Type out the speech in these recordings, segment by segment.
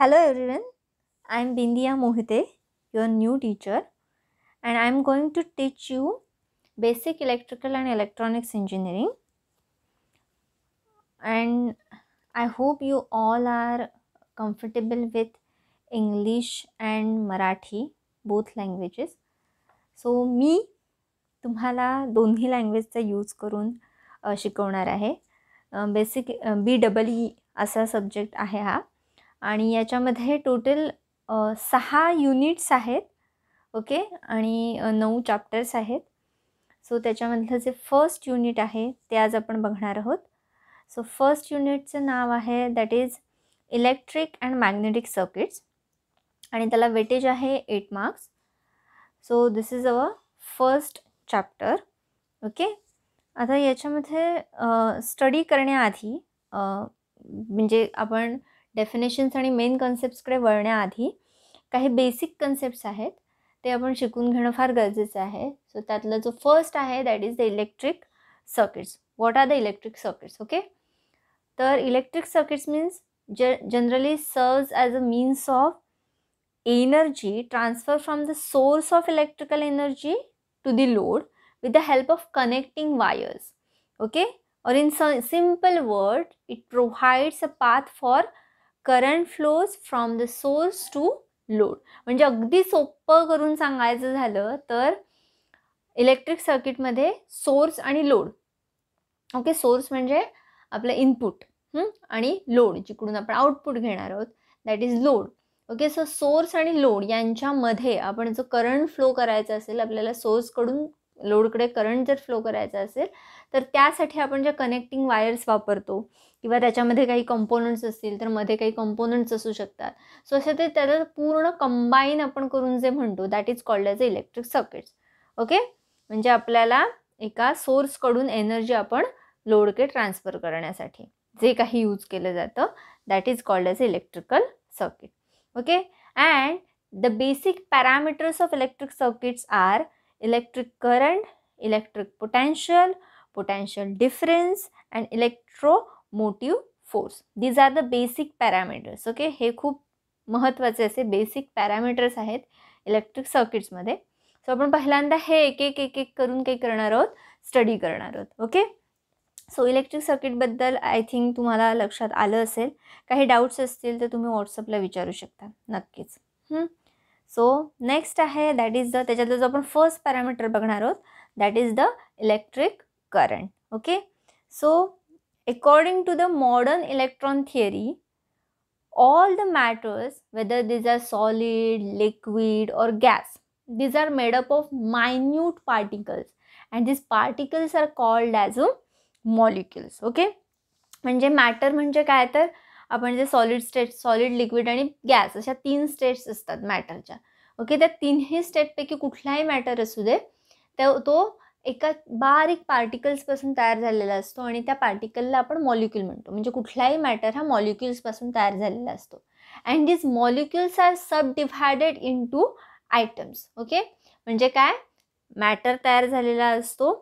Hello everyone I am Bindiya Mohite your new teacher and I am going to teach you basic electrical and electronics engineering and I hope you all are comfortable with English and Marathi both languages so मी तुम्हाला दोन्ही लँग्वेजचा use करून शिकवणार आहे basic B double E असा subject आहे हा आणि याच्यामध्ये टोटल सहा युनिट्स आहेत ओके आणि नऊ चॅप्टर्स आहेत सो त्याच्यामधलं जे फर्स्ट युनिट आहे ते आज आपण बघणार आहोत सो फर्स्ट युनिटचं नाव आहे that is electric and magnetic circuits आणि त्याला वेटेज आहे eight marks so this is our first chapter okay आता याच्यामध्ये स्टडी करण्याआधी म्हणजे आपण डेफिनेशन्स आणि मेन कन्सेप्ट्सकडे वळण्याआधी काही बेसिक कन्सेप्ट्स आहेत ते आपण शिकून घेणं फार गरजेचं आहे सो त्यातला जो फर्स्ट आहे that is the electric circuits what are the electric circuits okay तर इलेक्ट्रिक सर्किट्स मीन्स ज generally serves as a means of energy transfer from the source of electrical energy to the load with the help of connecting wires okay और in simple word it provides a path for current flows from the source to load म्हणजे अगदी सोपं करून सांगायचं झालं तर electric सर्किटमध्ये source आणि लोड ओके सोर्स म्हणजे आपलं इनपुट आणि लोड जिकडून आपण आउटपुट घेणार आहोत that is load okay so source आणि लोड यांच्यामध्ये आपण जो करंट फ्लो करायचा असेल आपल्याला सोर्सकडून लोडकडे करंट जर फ्लो करायचा असेल तर त्यासाठी आपण ज्या कनेक्टिंग वायर्स वापरतो किंवा त्याच्यामध्ये काही कंपोनंट्स असतील तर मध्ये काही कंपोनंट्स असू शकतात सो असं ते त्याला पूर्ण कंबाईन आपण करून जे म्हणतो that is called as a electric circuits okay म्हणजे आपल्याला एका सोर्सकडून एनर्जी आपण लोडके ट्रान्सफर करण्यासाठी जे काही यूज केलं जातं that is called as electrical circuit okay and the basic parameters of electric circuits are electric current electric potential potential difference and electromotive force these are the basic parameters okay हे खूप महत्त्वाचे असे basic parameters आहेत electric सर्किट्समध्ये so आपण पहिल्यांदा हे एक एक एक एक करून काही करणार आहोत स्टडी करणार आहोत ओके सो इलेक्ट्रिक सर्किटबद्दल आय थिंक तुम्हाला लक्षात आलं असेल काही डाऊट्स असतील तर तुम्ही व्हॉट्सअपला विचारू शकता नक्कीच सो नेक्स्ट आहे दॅट इज द त्याच्यातला जो आपण फर्स्ट पॅरामीटर बघणार आहोत that is the electric current okay so according to the modern electron theory all the matters whether this are solid liquid or gas these are made up of minute particles and these particles are called as a molecules okay म्हणजे matter म्हणजे काय तर आपण जे solid state solid liquid आणि gas अशा तीन states असतात मॅटरच्या ओके त्या तीनही स्टेटपैकी कुठलाही मॅटर असू दे तो एका बारीक पार्टिकल्सपासून तयार झालेला असतो आणि त्या पार्टिकलला आपण मॉलिक्यूल म्हणतो म्हणजे कुठलाही मॅटर हा मॉलिक्युल्सपासून तयार झालेला असतो and this molecules are subdivided into atoms okay म्हणजे काय मॅटर तयार झालेला असतो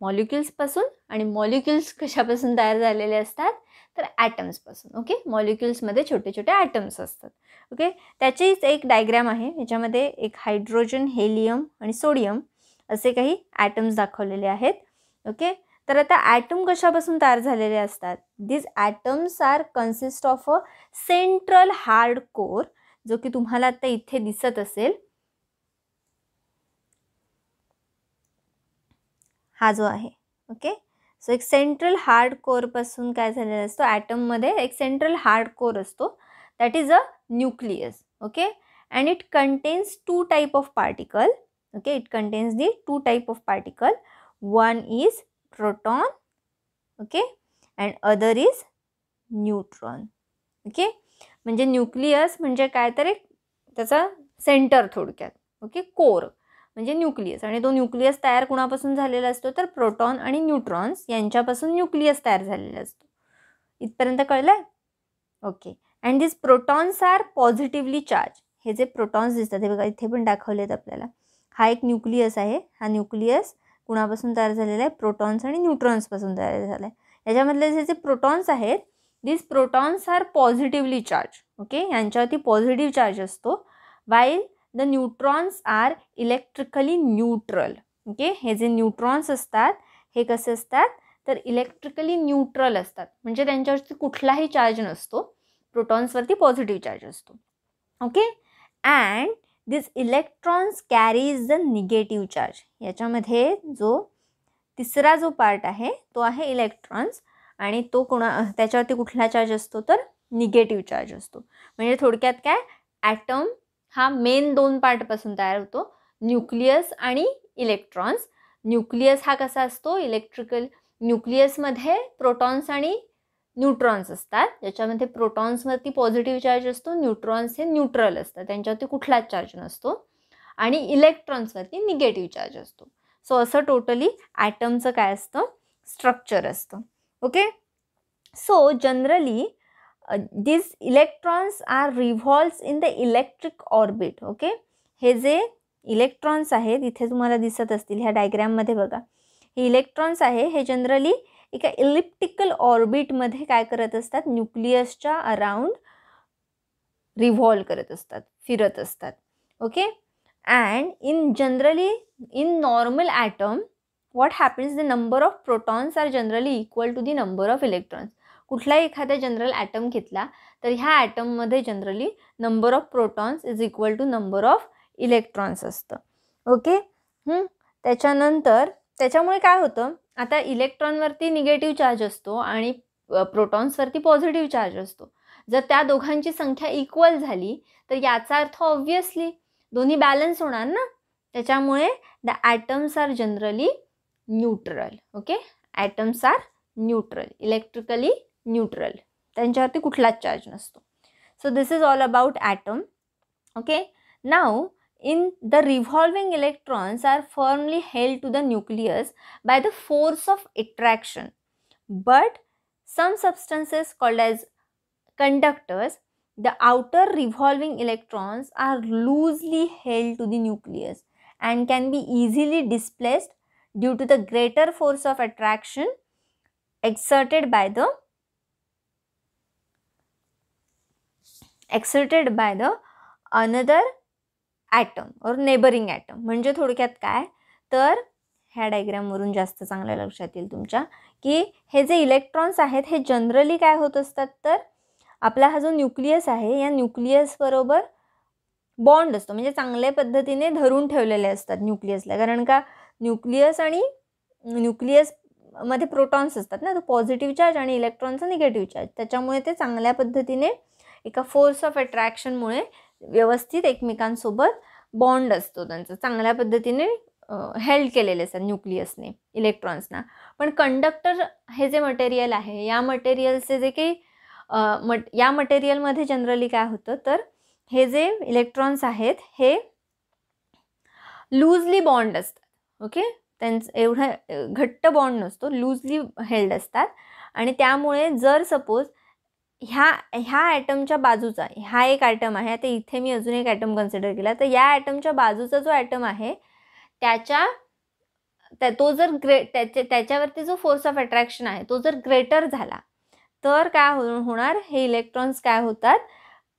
मॉलिक्युल्सपासून आणि मॉलिक्युल्स कशापासून तयार झालेले असतात तर ॲटम्सपासून ओके मॉलिक्युल्समध्ये छोटे छोटे ॲटम्स असतात ओके त्याचीच एक डायग्रॅम आहे याच्यामध्ये एक हायड्रोजन हेलियम आणि सोडियम असे काही ॲटम्स दाखवलेले आहेत ओके तर आता ॲटम कशापासून तयार झालेले असतात these atoms are consist of a central hard core जो की तुम्हाला आता इथे दिसत असेल हा जो आहे ओके सो एक सेंट्रल हार्ड कोरपासून काय झालेला असतो ॲटममध्ये एक सेंट्रल हार्ड कोर असतो that is a nucleus okay and it contains two type of particle okay it contains the two type of particle one is proton okay and other is neutron okay म्हणजे nucleus म्हणजे काय तर एक त्याचा centre थोडक्यात okay core म्हणजे nucleus आणि तो न्यूक्लियस तयार कुणापासून झालेला असतो तर प्रोटॉन आणि न्यूट्रॉन्स यांच्यापासून न्यूक्लियस तयार झालेला असतो इथपर्यंत कळलं okay and this protons are positively charge हे जे प्रोटॉन्स दिसतात हे बघा इथे पण दाखवलेत आपल्याला हा एक न्यूक्लियस आहे हा न्यूक्लियस कुणापासून तयार झालेला आहे प्रोटॉन्स आणि न्यूट्रॉन्सपासून तयार झाला आहे याच्यामधले जे जे प्रोटॉन्स आहेत this protons are positively charge okay यांच्यावरती पॉझिटिव्ह चार्ज असतो while the neutrons are electrically neutral okay हे जे न्यूट्रॉन्स असतात हे कसे असतात तर इलेक्ट्रिकली न्यूट्रल असतात म्हणजे त्यांच्यावरती कुठलाही चार्ज नसतो प्रोटॉन्सवरती पॉझिटिव्ह चार्ज असतो okay and this electrons carries the negative charge याच्यामध्ये जो तिसरा जो पार्ट आहे तो आहे इलेक्ट्रॉन्स आणि तो कोणा त्याच्यावरती कुठला चार्ज असतो तर निगेटिव्ह चार्ज असतो म्हणजे थोडक्यात काय ॲटम हा मेन दोन पार्टपासून तयार होतो न्यूक्लियस आणि इलेक्ट्रॉन्स न्यूक्लियस हा कसा असतो इलेक्ट्रिकल न्यूक्लियसमध्ये प्रोटॉन्स आणि न्यूट्रॉन्स असतात ज्याच्यामध्ये प्रोटॉन्सवरती पॉझिटिव्ह चार्ज असतो न्यूट्रॉन्स हे न्यूट्रल असतात त्यांच्यावरती कुठलाच चार्ज नसतो आणि इलेक्ट्रॉन्सवरती निगेटिव्ह चार्ज असतो सो असं टोटली ॲटमचं काय असतं स्ट्रक्चर असतं okay so generally these electrons are revolves in the electric orbit okay हे जे इलेक्ट्रॉन्स आहेत इथे तुम्हाला दिसत असतील ह्या डायग्रॅममध्ये बघा हे इलेक्ट्रॉन्स आहे हे जनरली एका इलिप्टिकल ऑर्बिटमध्ये काय करत असतात न्यूक्लियसच्या अराउंड रिव्हॉल्व करत असतात फिरत असतात okay and in generally in normal atom what happens the number of protons are generally equal to the number of electrons कुठलाही एखादा जनरल ॲटम घेतला तर ह्या ॲटममध्ये generally number of protons is equal to number of electrons असतं okay त्याच्यानंतर त्याच्यामुळे काय होतं आता इलेक्ट्रॉनवरती निगेटिव्ह चार्ज असतो आणि प्रोटॉन्सवरती पॉझिटिव्ह चार्ज असतो जर त्या दोघांची संख्या इक्वल झाली तर याचा अर्थ ऑब्व्हियसली दोन्ही बॅलन्स होणार ना त्याच्यामुळे the atoms are generally neutral okay atoms are neutral electrically Neutral. त्यांच्यावरती कुठलाच is नसतो so this is all about atom okay नाव in the revolving electrons are firmly held to the nucleus by the force of attraction but some substances called as conductors the outer revolving electrons are loosely held to the nucleus and can be easily displaced due to the greater force of attraction exerted by the exerted by the another atom और neighbouring atom म्हणजे थोडक्यात काय तर ह्या डायग्रॅमवरून जास्त चांगल्या लक्षात येईल तुमच्या की हे जे इलेक्ट्रॉन्स आहेत हे जनरली काय होत असतात तर आपला हा जो न्यूक्लियस आहे या न्यूक्लियसबरोबर बॉन्ड असतो म्हणजे चांगल्या पद्धतीने धरून ठेवलेले असतात न्यूक्लियसला कारण का न्यूक्लियस आणि न्यूक्लियसमध्ये प्रोटॉन्स असतात ना तर पॉझिटिव्ह चार्ज आणि इलेक्ट्रॉनचा निगेटिव्ह चार्ज त्याच्यामुळे ते चांगल्या पद्धतीने एका फोर्स ऑफ अट्रॅक्शनमुळे व्यवस्थित एकमेकांसोबत बॉन्ड असतो त्यांचा चांगल्या पद्धतीने हेल्ड केलेले असतात न्यूक्लियसने इलेक्ट्रॉन्सना पण कंडक्टर हे जे मटेरियल आहे या मटेरियलचे जे काही मट या मटेरियलमध्ये जनरली काय होतं तर हे जे इलेक्ट्रॉन्स आहेत हे लूजली बॉन्ड असतात ओके त्यांचं एवढा घट्ट बॉन्ड नसतो लूजली हेल्ड असतात आणि त्यामुळे जर सपोज ह्या ह्या ॲटमच्या बाजूचा हा एक ॲटम आहे आता इथे मी अजून एक ॲटम कन्सिडर केला तर या ॲटमच्या बाजूचा जो ॲटम आहे त्याच्या त्या तो जर ग्रे त्याच्या त्याच्यावरती जो फोर्स ऑफ अट्रॅक्शन आहे तो जर ग्रेटर झाला तर काय हो-, होणार हे इलेक्ट्रॉन्स काय होतात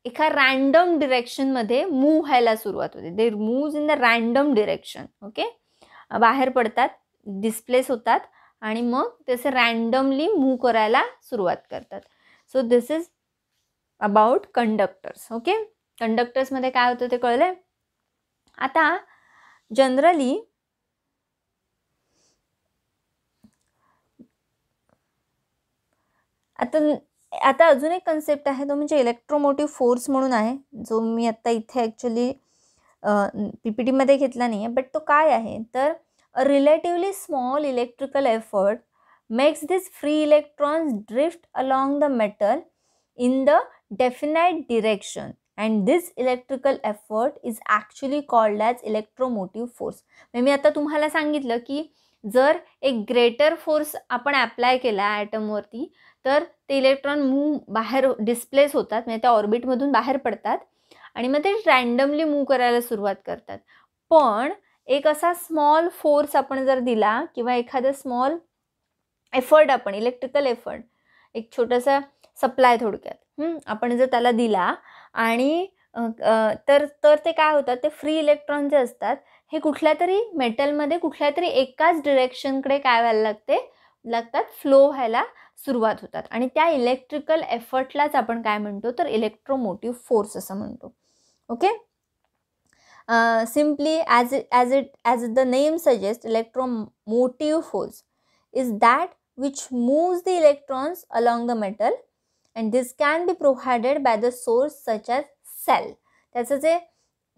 एका रँडम डिरेक्शनमध्ये मूव व्हायला सुरुवात होते they moves in the random direction okay बाहेर पडतात डिस्प्लेस होतात आणि मग तसे रँडमली मूव करायला सुरुवात करतात so this is about conductors okay कंडक्टर्समध्ये काय होतं ते कळलं आता जनरली आता आता अजून एक कन्सेप्ट आहे तो म्हणजे इलेक्ट्रोमोटिव्ह फोर्स म्हणून आहे जो मी आता इथे ॲक्च्युली पी पी टीमध्ये घेतला नाही आहे बट तो काय आहे तर relatively small electrical effort makes this free electrons drift along the metal in the definite direction and this electrical effort is actually called as electromotive force म्हणजे मी आता तुम्हाला सांगितलं की जर एक ग्रेटर फोर्स आपण ॲप्लाय केला ॲटमवरती तर ते इलेक्ट्रॉन मूव बाहेर डिस्प्लेस होतात म्हणजे त्या ऑर्बिटमधून बाहेर पडतात आणि मग ते रँडमली मूव करायला सुरुवात करतात पण एक असा स्मॉल फोर्स आपण जर दिला किंवा एखादं स्मॉल एफर्ट आपण इलेक्ट्रिकल एफर्ट एक छोटासा सप्लाय थोडक्यात आपण जर त्याला दिला आणि तर तर ते काय होतात ते फ्री इलेक्ट्रॉन जे असतात हे कुठल्या तरी मेटलमध्ये कुठल्या तरी एकाच डिरेक्शनकडे काय व्हायला लागते लागतात फ्लो व्हायला सुरुवात होतात आणि त्या इलेक्ट्रिकल एफर्टलाच आपण काय म्हणतो तर इलेक्ट्रोमोटिव्ह फोर्स असं म्हणतो okay simply as as it as the name suggest electromotive force is that which moves the electrons along the metal and this can be provided by the source such as cell त्याचं जे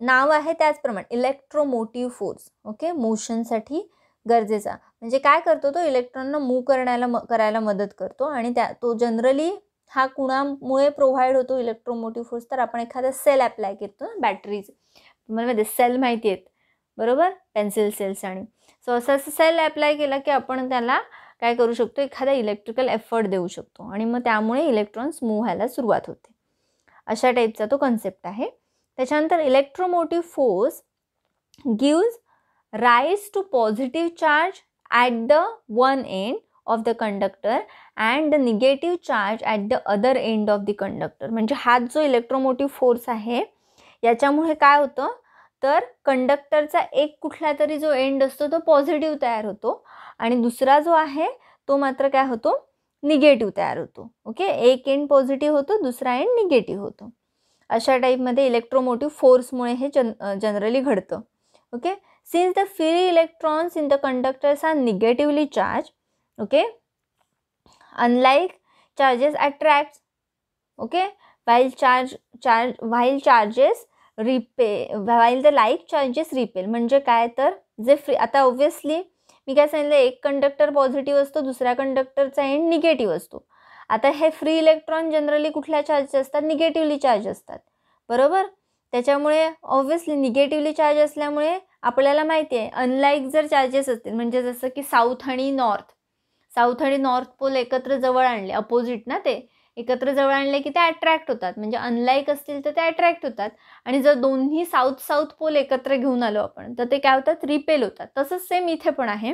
नाव आहे त्याचप्रमाणे electromotive force okay मोशनसाठी गरजेचा म्हणजे काय करतो तो इलेक्ट्रॉनना move करण्याला म करायला मदत करतो आणि त्या तो जनरली हा कुणामुळे प्रोव्हाइड होतो इलेक्ट्रोमोटिव्ह फोर्स तर आपण एखादा सेल अप्लाय करतो बॅटरीज तुम्हाला माहिती सेल माहिती आहेत बरोबर पेन्सिल सेल्स आणि सो असं सेल अप्लाय केला की आपण त्याला काय करू शकतो एखादा इलेक्ट्रिकल एफर्ट देऊ शकतो आणि मग त्यामुळे इलेक्ट्रॉन्स मूव्ह व्हायला सुरुवात होते अशा टाईपचा तो कन्सेप्ट आहे त्याच्यानंतर electromotive force gives rise to positive charge at the one end of the conductor and the negative charge at the other end of the conductor म्हणजे हा जो इलेक्ट्रोमोटिव्ह फोर्स आहे याच्यामुळे काय होतं तर कंडक्टरचा एक कुठला तरी जो एंड असतो तो पॉझिटिव्ह तयार होतो आणि दुसरा जो आहे तो मात्र काय होतो निगेटिव्ह तयार होतो ओके एक एंड पॉझिटिव्ह होतो दुसरा एंड निगेटिव्ह होतो अशा टाईपमध्ये इलेक्ट्रोमोटिव्ह फोर्समुळे हे जन जनरली घडतं okay since the free electrons in the conductors are negatively charge okay unlike charges attract okay while charge charge while charges repel while the like charges repel म्हणजे काय तर जे फ्री आता ऑब्व्हियसली मी काय सांगितलं एक कंडक्टर पॉझिटिव्ह असतो दुसऱ्या कंडक्टरचा एंड निगेटिव्ह असतो आता हे फ्री इलेक्ट्रॉन जनरली कुठल्या चार्जेस असतात निगेटिव्हली चार्ज असतात बरोबर त्याच्यामुळे ऑब्व्हियसली निगेटिव्हली चार्ज असल्यामुळे आपल्याला माहिती आहे अनलाईक जर चार्जेस असतील म्हणजे जसं की साऊथ आणि नॉर्थ साऊथ आणि नॉर्थ पोल एकत्र जवळ आणले अपोजिट ना ते एकत्र जवळ आणले की ते अट्रॅक्ट होतात म्हणजे अनलाईक असतील तर ते अट्रॅक्ट होतात आणि जर दोन्ही साऊथ साऊथ पोल एकत्र घेऊन आलो आपण तर ते काय होतात रिपेल होतात तसंच सेम इथे पण आहे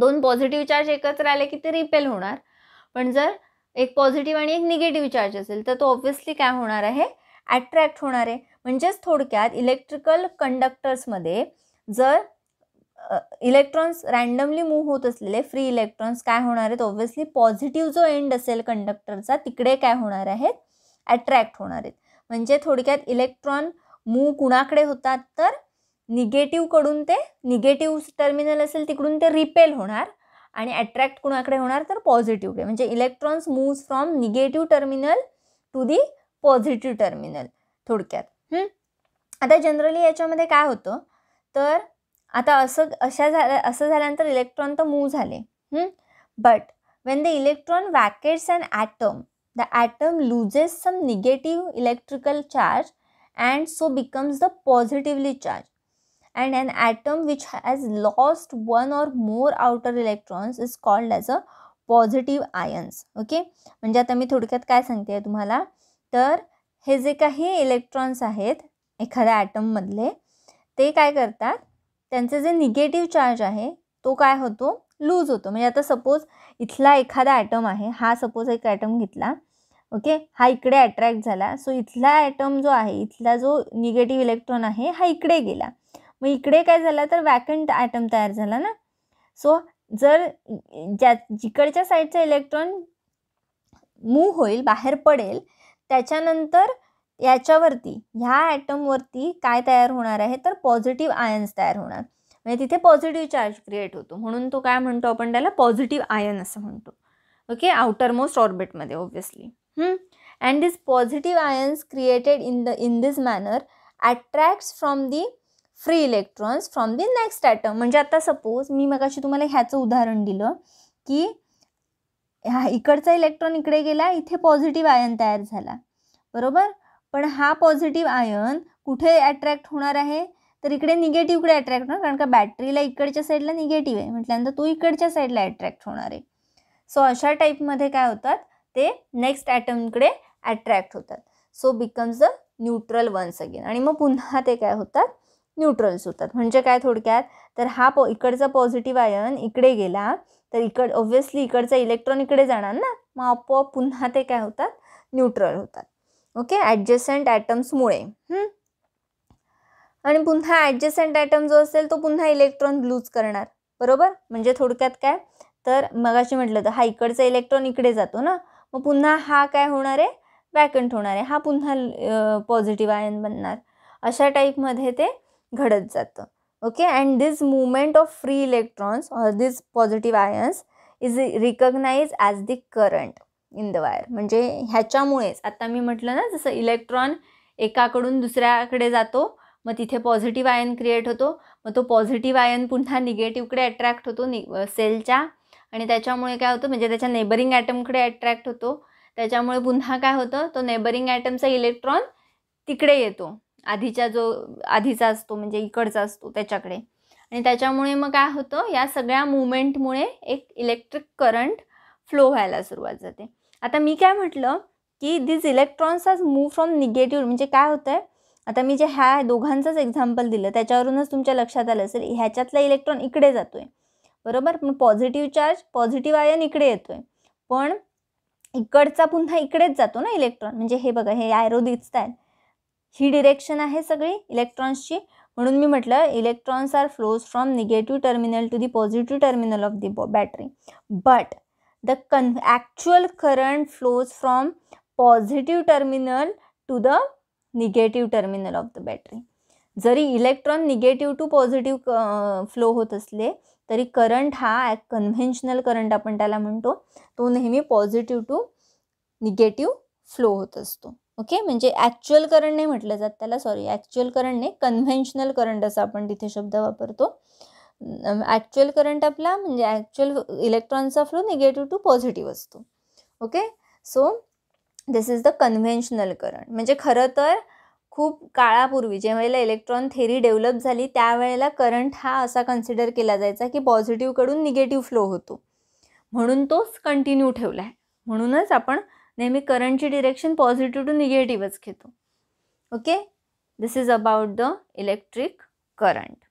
दोन पॉझिटिव्ह चार्ज एकत्र आले की ते रिपेल होणार पण जर एक पॉझिटिव्ह आणि एक निगेटिव्ह चार्ज असेल तर तो ऑब्व्हियसली काय होणार आहे अट्रॅक्ट होणार आहे म्हणजेच थोडक्यात इलेक्ट्रिकल कंडक्टर्समध्ये जर इलेक्ट्रॉन्स रँडमली मूव्ह होत असलेले फ्री इलेक्ट्रॉन्स काय होणार आहेत ऑब्व्हियसली पॉझिटिव्ह जो एंड असेल कंडक्टरचा तिकडे काय होणार आहेत अट्रॅक्ट होणार आहेत म्हणजे थोडक्यात इलेक्ट्रॉन मूव कुणाकडे होतात तर निगेटिव्हकडून ते निगेटिव्ह टर्मिनल असेल तिकडून ते रिपेल होणार आणि अट्रॅक्ट कुणाकडे होणार तर पॉझिटिव्हकडे म्हणजे electrons moves from negative terminal to the positive terminal थोडक्यात आता जनरली याच्यामध्ये काय होतं तर आता असं अशा झालं असं झाल्यानंतर इलेक्ट्रॉन तर मूव्ह झाले but when the electron vacates and atom the atom loses some negative electrical charge and so becomes the positively charge and an atom which has lost one or more outer electrons is called as a positive ions okay म्हणजे आता मी थोडक्यात काय सांगते आहे तुम्हाला तर हे जे काही इलेक्ट्रॉन्स आहेत एखाद्या ॲटममधले ते काय करतात त्यांचे जे निगेटिव्ह चार्ज आहे तो काय होतो लूज होतो म्हणजे आता सपोज इथला एखादा ॲटम आहे हा सपोज एक ॲटम घेतला ओके हा इकडे अट्रॅक्ट झाला सो इथला ॲटम जो आहे इथला जो निगेटिव्ह इलेक्ट्रॉन आहे हा इकडे गेला मग इकडे काय झाला तर वॅकंट ॲटम तयार झाला ना सो जर ज्या जिकडच्या साईडचा इलेक्ट्रॉन मूव होईल बाहेर पडेल त्याच्यानंतर याच्यावरती ह्या ॲटमवरती काय तयार होणार आहे तर पॉझिटिव्ह आयन्स तयार होणार म्हणजे तिथे पॉझिटिव्ह चार्ज क्रिएट होतो म्हणून तो काय म्हणतो आपण त्याला पॉझिटिव्ह आयन असं म्हणतो ओके मोस्ट ऑर्बिटमध्ये obviously and this positive ions created in the in this manner attracts from the free electrons from the next atom म्हणजे आता सपोज मी मगाशी तुम्हाला ह्याचं उदाहरण दिलं की ह्या इकडचा इलेक्ट्रॉन इकडे गेला इथे पॉझिटिव्ह आयन तयार झाला बरोबर पण हा पॉझिटिव्ह आयन कुठे अट्रॅक्ट होणार आहे तर इकडे निगेटिव्हकडे अट्रॅक्ट होणार कारण का बॅटरीला इकडच्या साईडला निगेटिव्ह आहे म्हटल्यानंतर तो इकडच्या साईडला अट्रॅक्ट होणार आहे सो अशा टाईपमध्ये काय होतात ते नेक्स्ट ॲटमकडे अट्रॅक्ट होतात so becomes a neutral once again आणि मग पुन्हा ते काय होतात न्यूट्रल्स होतात म्हणजे काय थोडक्यात तर हा पॉ इकडचा पॉझिटिव्ह आयन इकडे गेला तर इकड ऑब्व्हियसली इकडचा इलेक्ट्रॉन इकडे जाणार ना मग आपोआप पुन्हा ते काय होतात न्यूट्रल होतात ओके ॲडजस्टंट ॲटम्समुळे आणि पुन्हा ॲडजस्टंट ॲटम जो असेल तो पुन्हा इलेक्ट्रॉन लूज करणार बरोबर म्हणजे थोडक्यात काय तर अशी म्हटलं तर हा इकडचा इलेक्ट्रॉन इकडे जातो ना मग पुन्हा हा काय होणार आहे वॅकंट होणार आहे हा पुन्हा पॉझिटिव्ह आयन बनणार अशा टाईपमध्ये ते घडत जातं okay and this movement of free electrons or this positive ions is recognise as the current in the wire म्हणजे ह्याच्यामुळेच आत्ता मी म्हटलं ना जसं इलेक्ट्रॉन एकाकडून दुसऱ्याकडे जातो मग तिथे पॉझिटिव्ह आयन क्रिएट होतो मग तो पॉझिटिव्ह आयन पुन्हा निगेटिव्हकडे अट्रॅक्ट होतो नि सेलच्या आणि त्याच्यामुळे काय होतं म्हणजे त्याच्या नेबरिंग ॲटमकडे अट्रॅक्ट होतो त्याच्यामुळे पुन्हा काय होतं तो नेबरिंग ॲटमचा इलेक्ट्रॉन तिकडे येतो आधीचा जो आधीचा असतो म्हणजे इकडचा असतो त्याच्याकडे आणि त्याच्यामुळे मग काय होतं या सगळ्या मुवमेंटमुळे एक इलेक्ट्रिक करंट फ्लो व्हायला सुरुवात जाते आता मी काय म्हटलं की दिस इलेक्ट्रॉन्स आज मूव्ह फ्रॉम निगेटिव्ह म्हणजे काय होतं आहे आता मी जे ह्या दोघांचंच एक्झाम्पल दिलं त्याच्यावरूनच तुमच्या लक्षात आलं असेल ह्याच्यातला इलेक्ट्रॉन इकडे जातो आहे बरोबर पण पॉझिटिव्ह चार्ज पॉझिटिव्ह आयन इकडे येतो आहे पण इकडचा पुन्हा इकडेच जातो ना इलेक्ट्रॉन म्हणजे हे बघा हे आयरो दिसत आहेत ही डिरेक्शन आहे सगळी इलेक्ट्रॉन्सची म्हणून मी म्हटलं electrons are flows from negative terminal to the positive terminal of the battery but the कन actual current flows from positive terminal to the negative terminal of the battery जरी electron negative to positive flow होत असले तरी current हा conventional current आपण त्याला म्हणतो तो नेहमी पॉझिटिव्ह टू निगेटिव्ह फ्लो होत असतो ओके म्हणजे ॲक्च्युअल करंट नाही म्हटलं जात त्याला सॉरी ॲक्च्युअल करंट नाही कन्व्हेन्शनल करंट असं आपण तिथे शब्द वापरतो ॲक्च्युअल करंट आपला म्हणजे ॲक्च्युअल इलेक्ट्रॉनचा फ्लो निगेटिव्ह टू पॉझिटिव्ह असतो okay so this is the conventional current म्हणजे खरं तर खूप काळापूर्वी वेळेला इलेक्ट्रॉन थेरी डेव्हलप झाली त्यावेळेला करंट हा असा कन्सिडर केला जायचा की पॉझिटिव्हकडून निगेटिव्ह फ्लो होतो म्हणून तोच कंटिन्यू ठेवला आहे म्हणूनच आपण नेहमी करंटची डिरेक्शन पॉझिटिव्ह टू निगेटिव्हच घेतो okay this is about the electric current